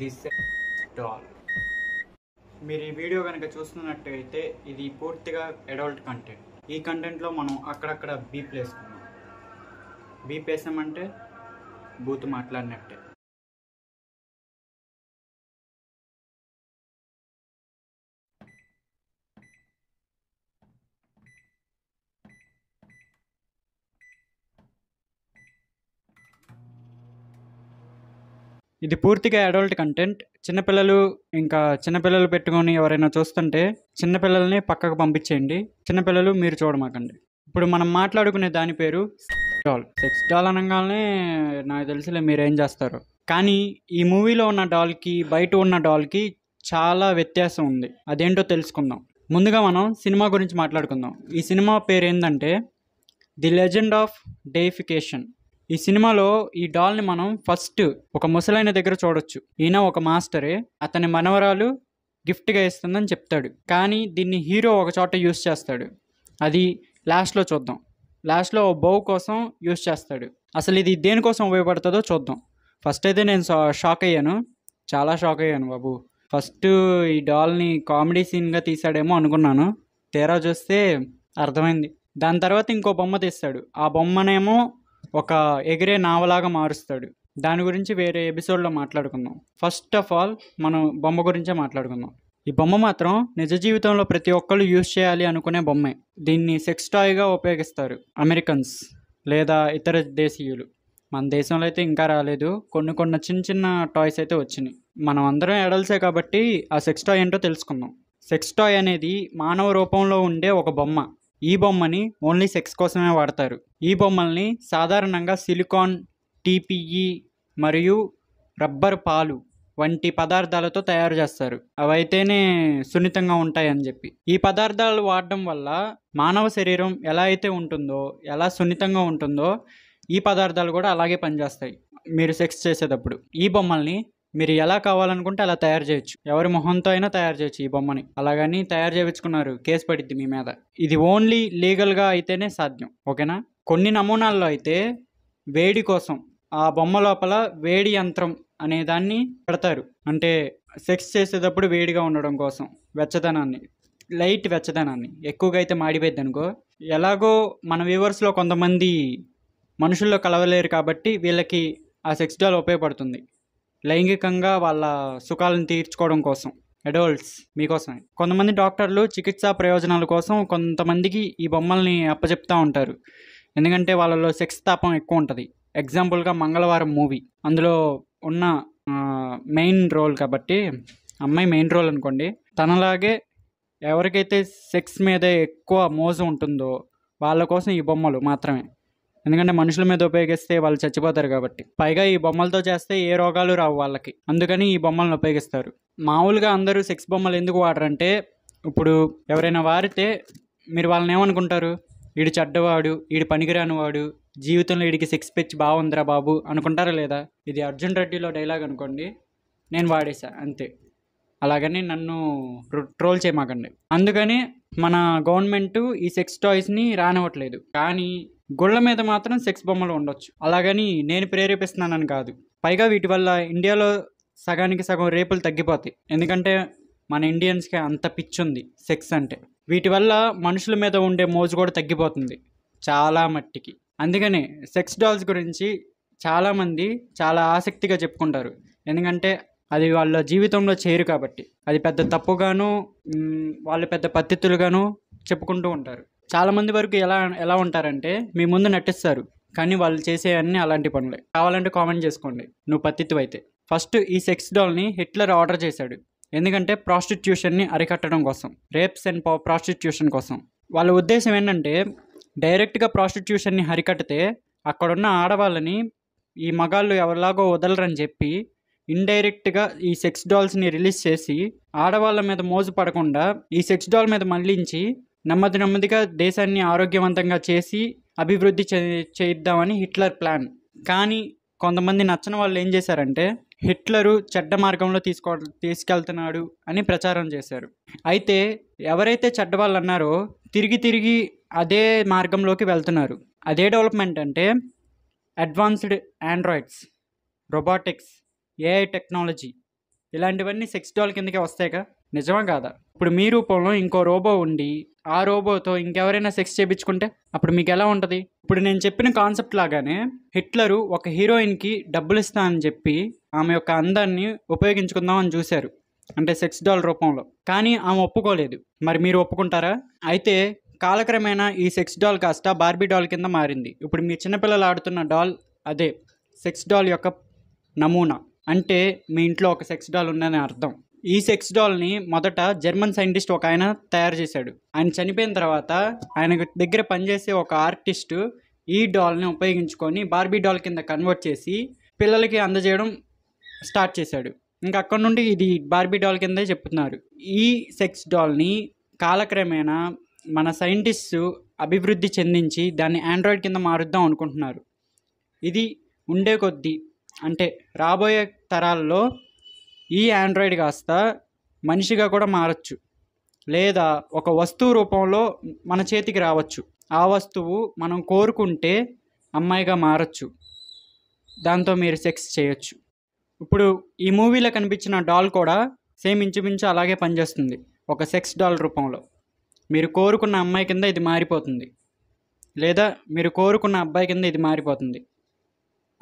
this doll మీరు ఈ video కనుక చూస్తున్నట్టయితే ఇది పూర్తిగా అడల్ట్ కంటెంట్ ఈ కంటెంట్లో మనం అక్కడక్కడ బీప్ వేసుకున్నాం బీప్ వేసామంటే బూత్ మాట్లాడినట్టే ఇది పూర్తిగా అడల్ట్ కంటెంట్ చిన్నపిల్లలు ఇంకా చిన్నపిల్లలు పెట్టుకొని ఎవరైనా చూస్తుంటే చిన్నపిల్లల్ని పక్కకు పంపించేయండి చిన్నపిల్లలు మీరు చూడమాకండి ఇప్పుడు మనం మాట్లాడుకునే దాని పేరు డాల్ సెక్స్ డాల్ అనగానే నాకు తెలిసిలే మీరు ఏం చేస్తారు కానీ ఈ మూవీలో ఉన్న డాల్కి బయట ఉన్న డాల్కి చాలా వ్యత్యాసం ఉంది అదేంటో తెలుసుకుందాం ముందుగా మనం సినిమా గురించి మాట్లాడుకుందాం ఈ సినిమా పేరు ఏంటంటే ది లెజెండ్ ఆఫ్ డేఫికేషన్ ఈ సినిమాలో ఈ డాల్ని మనం ఫస్ట్ ఒక ముసలైన దగ్గర చూడొచ్చు ఈయన ఒక మాస్టరే అతని మనవరాలు గిఫ్ట్గా ఇస్తుందని చెప్తాడు కానీ దీన్ని హీరో ఒక చోట యూస్ చేస్తాడు అది లాస్ట్లో చూద్దాం లాస్ట్లో బౌ కోసం యూస్ చేస్తాడు అసలు ఇది దేనికోసం ఉపయోగపడుతుందో చూద్దాం ఫస్ట్ అయితే నేను షాక్ అయ్యాను చాలా షాక్ అయ్యాను బాబు ఫస్ట్ ఈ డాల్ని కామెడీ సీన్గా తీసాడేమో అనుకున్నాను తేరా చూస్తే అర్థమైంది దాని తర్వాత ఇంకో బొమ్మ తీస్తాడు ఆ బొమ్మనేమో ఒక ఎగిరే నావలాగా మారుస్తాడు దాని గురించి వేరే ఎపిసోడ్లో మాట్లాడుకుందాం ఫస్ట్ ఆఫ్ ఆల్ మనం బొమ్మ గురించే మాట్లాడుకుందాం ఈ బొమ్మ మాత్రం నిజ జీవితంలో ప్రతి ఒక్కళ్ళు యూజ్ చేయాలి అనుకునే బొమ్మే దీన్ని సెక్స్ టాయ్గా ఉపయోగిస్తారు అమెరికన్స్ లేదా ఇతర దేశీయులు మన దేశంలో అయితే ఇంకా రాలేదు కొన్ని కొన్ని చిన్న చిన్న టాయ్స్ అయితే వచ్చినాయి మనం అందరం ఎడల్సే కాబట్టి ఆ సెక్స్ టాయ్ ఏంటో తెలుసుకుందాం సెక్స్ టాయ్ అనేది మానవ రూపంలో ఉండే ఒక బొమ్మ ఈ బొమ్మని ఓన్లీ సెక్స్ కోసమే వాడతారు ఈ బొమ్మల్ని సాధారణంగా సిలికాన్ టీపీఈ మరియు రబ్బర్ పాలు వంటి పదార్థాలతో తయారు చేస్తారు అవైతేనే సున్నితంగా ఉంటాయని చెప్పి ఈ పదార్థాలు వాడడం వల్ల మానవ శరీరం ఎలా అయితే ఉంటుందో ఎలా సున్నితంగా ఉంటుందో ఈ పదార్థాలు కూడా అలాగే పనిచేస్తాయి మీరు సెక్స్ చేసేటప్పుడు ఈ బొమ్మల్ని మీరు ఎలా కావాలనుకుంటే అలా తయారు చేయొచ్చు ఎవరి మొహంతో అయినా తయారు చేయొచ్చు ఈ బొమ్మని అలాగని తయారు చేయించుకున్నారు కేసు పడిద్ది మీ మీద ఇది ఓన్లీ లీగల్గా అయితేనే సాధ్యం ఓకేనా కొన్ని నమూనాల్లో అయితే వేడి కోసం ఆ బొమ్మ లోపల వేడి యంత్రం అనే దాన్ని పెడతారు అంటే సెక్స్ చేసేటప్పుడు వేడిగా ఉండడం కోసం వెచ్చదనాన్ని లైట్ వెచ్చదనాన్ని ఎక్కువగా అయితే మాడిపోయింది అనుకో ఎలాగో మన వ్యూవర్స్లో కొంతమంది మనుషుల్లో కలవలేరు కాబట్టి వీళ్ళకి ఆ సెక్స్ డాల్ ఉపయోగపడుతుంది లైంగికంగా వాళ్ళ సుఖాలను తీర్చుకోవడం కోసం అడల్ట్స్ మీకోసమే కొంతమంది డాక్టర్లు చికిత్సా ప్రయోజనాల కోసం కొంతమందికి ఈ బొమ్మల్ని అప్పచెప్తూ ఉంటారు ఎందుకంటే వాళ్ళలో సెక్స్ తాపం ఎక్కువ ఉంటుంది ఎగ్జాంపుల్గా మంగళవారం మూవీ అందులో ఉన్న మెయిన్ రోల్ కాబట్టి అమ్మాయి మెయిన్ రోల్ అనుకోండి తనలాగే ఎవరికైతే సెక్స్ మీద ఎక్కువ మోజు ఉంటుందో వాళ్ళ కోసం ఈ బొమ్మలు మాత్రమే ఎందుకంటే మనుషుల మీద ఉపయోగిస్తే వాళ్ళు చచ్చిపోతారు కాబట్టి పైగా ఈ బొమ్మలతో చేస్తే ఏ రోగాలు రావు వాళ్ళకి అందుకని ఈ బొమ్మలను ఉపయోగిస్తారు మామూలుగా అందరూ సెక్స్ బొమ్మలు ఎందుకు వాడరంటే ఇప్పుడు ఎవరైనా వారితే మీరు వాళ్ళని ఏమనుకుంటారు వీడు చెడ్డవాడు వీడు వాడు జీవితంలో వీడికి సెక్స్ పెచ్చి బాగుందిరా బాబు అనుకుంటారా లేదా ఇది అర్జున్ రెడ్డిలో డైలాగ్ అనుకోండి నేను వాడేసా అంతే అలాగని నన్ను ట్రోల్ చేయమాకండి అందుకని మన గవర్నమెంట్ ఈ సెక్స్ టాయ్స్ని రానివ్వట్లేదు కానీ గుళ్ళ మీద మాత్రం సెక్స్ బొమ్మలు ఉండొచ్చు అలాగని నేను ప్రేరేపిస్తున్నానని కాదు పైగా వీటి వల్ల ఇండియాలో సగానికి సగం రేపులు తగ్గిపోతాయి ఎందుకంటే మన ఇండియన్స్కి అంత పిచ్చుంది సెక్స్ అంటే వీటి వల్ల మనుషుల మీద ఉండే మోజు కూడా తగ్గిపోతుంది చాలా మట్టికి అందుకనే సెక్స్ డాల్స్ గురించి చాలామంది చాలా ఆసక్తిగా చెప్పుకుంటారు ఎందుకంటే అది వాళ్ళ జీవితంలో చేరు కాబట్టి అది పెద్ద తప్పుగాను వాళ్ళు పెద్ద పద్ధతులుగాను చెప్పుకుంటూ ఉంటారు చాలామంది వరకు ఎలా ఎలా ఉంటారంటే మీ ముందు నటిస్తారు కానీ వాళ్ళు అన్ని అలాంటి పనులే కావాలంటే కామెంట్ చేసుకోండి నువ్వు అయితే ఫస్ట్ ఈ సెక్స్ డాల్ని హిట్లర్ ఆర్డర్ చేశాడు ఎందుకంటే ప్రాస్టిట్యూషన్ని అరికట్టడం కోసం రేప్స్ అండ్ ప్రాస్టిట్యూషన్ కోసం వాళ్ళ ఉద్దేశం ఏంటంటే డైరెక్ట్గా ప్రాస్టిట్యూషన్ని అరికట్టితే అక్కడున్న ఆడవాళ్ళని ఈ మగాళ్ళు ఎవరిలాగో వదలరని చెప్పి ఇండైరెక్ట్గా ఈ సెక్స్ డాల్స్ని రిలీజ్ చేసి ఆడవాళ్ళ మీద మోజు పడకుండా ఈ సెక్స్ డాల్ మీద మళ్ళించి నెమ్మది నెమ్మదిగా దేశాన్ని ఆరోగ్యవంతంగా చేసి అభివృద్ధి చే చేయిద్దామని హిట్లర్ ప్లాన్ కానీ కొంతమంది నచ్చని వాళ్ళు ఏం చేశారంటే హిట్లరు చెడ్డ మార్గంలో తీసుకో తీసుకెళ్తున్నాడు అని ప్రచారం చేశారు అయితే ఎవరైతే చెడ్డ వాళ్ళు అన్నారో తిరిగి తిరిగి అదే మార్గంలోకి వెళ్తున్నారు అదే డెవలప్మెంట్ అంటే advanced androids robotics AI technology ఇలాంటివన్నీ సెక్స్ డాల్ కిందకే వస్తాయిగా నిజమా కాదా ఇప్పుడు మీ రూపంలో ఇంకో రోబో ఉండి ఆ రోబోతో ఇంకెవరైనా సెక్స్ చేయించుకుంటే అప్పుడు మీకు ఎలా ఉంటుంది ఇప్పుడు నేను చెప్పిన కాన్సెప్ట్ లాగానే హిట్లరు ఒక హీరోయిన్కి డబ్బులు ఇస్తా అని చెప్పి ఆమె యొక్క అందాన్ని ఉపయోగించుకుందాం అని చూశారు అంటే సెక్స్ డాల్ రూపంలో కానీ ఆమె ఒప్పుకోలేదు మరి మీరు ఒప్పుకుంటారా అయితే కాలక్రమేణా ఈ సెక్స్ డాల్ కాస్త బార్బీ డాల్ కింద మారింది ఇప్పుడు మీ చిన్నపిల్లలు ఆడుతున్న డాల్ అదే సెక్స్ డాల్ యొక్క నమూనా అంటే మీ ఇంట్లో ఒక సెక్స్ డాల్ ఉందని అర్థం ఈ సెక్స్ డాల్ని మొదట జర్మన్ సైంటిస్ట్ ఒక ఆయన తయారు చేశాడు ఆయన చనిపోయిన తర్వాత ఆయన దగ్గర పనిచేసే ఒక ఆర్టిస్టు ఈ డాల్ని ఉపయోగించుకొని బార్బీ డాల్ కింద కన్వర్ట్ చేసి పిల్లలకి అందజేయడం స్టార్ట్ చేశాడు ఇంకా అక్కడ నుండి ఇది బార్బీ డాల్ కిందే చెప్తున్నారు ఈ సెక్స్ డాల్ని కాలక్రమేణా మన సైంటిస్ట్ అభివృద్ధి చెందించి దాన్ని ఆండ్రాయిడ్ కింద మారుద్దాం అనుకుంటున్నారు ఇది ఉండే కొద్దీ అంటే రాబోయే తరాల్లో ఈ ఆండ్రాయిడ్ కాస్త మనిషిగా కూడా మారచ్చు లేదా ఒక వస్తువు రూపంలో మన చేతికి రావచ్చు ఆ వస్తువు మనం కోరుకుంటే అమ్మాయిగా మారచ్చు దాంతో మీరు సెక్స్ చేయొచ్చు ఇప్పుడు ఈ మూవీలో కనిపించిన డాల్ కూడా సేమ్ ఇంచుమించు అలాగే పనిచేస్తుంది ఒక సెక్స్ డాల్ రూపంలో మీరు కోరుకున్న అమ్మాయి కింద ఇది మారిపోతుంది లేదా మీరు కోరుకున్న అబ్బాయి కింద ఇది మారిపోతుంది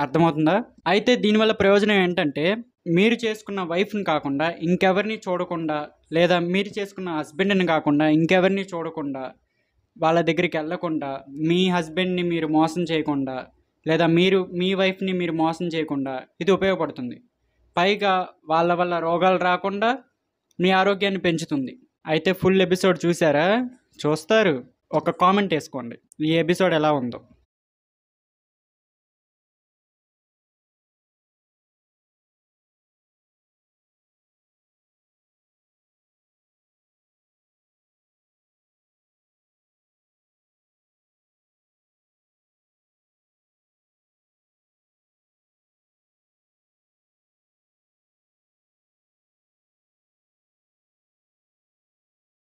అర్థమవుతుందా అయితే దీనివల్ల ప్రయోజనం ఏంటంటే మీరు చేసుకున్న వైఫ్ని కాకుండా ఇంకెవరిని చూడకుండా లేదా మీరు చేసుకున్న హస్బెండ్ని కాకుండా ఇంకెవరిని చూడకుండా వాళ్ళ దగ్గరికి వెళ్ళకుండా మీ హస్బెండ్ని మీరు మోసం చేయకుండా లేదా మీరు మీ వైఫ్ని మీరు మోసం చేయకుండా ఇది ఉపయోగపడుతుంది పైగా వాళ్ళ వల్ల రోగాలు రాకుండా మీ ఆరోగ్యాన్ని పెంచుతుంది అయితే ఫుల్ ఎపిసోడ్ చూసారా చూస్తారు ఒక కామెంట్ వేసుకోండి ఈ ఎపిసోడ్ ఎలా ఉందో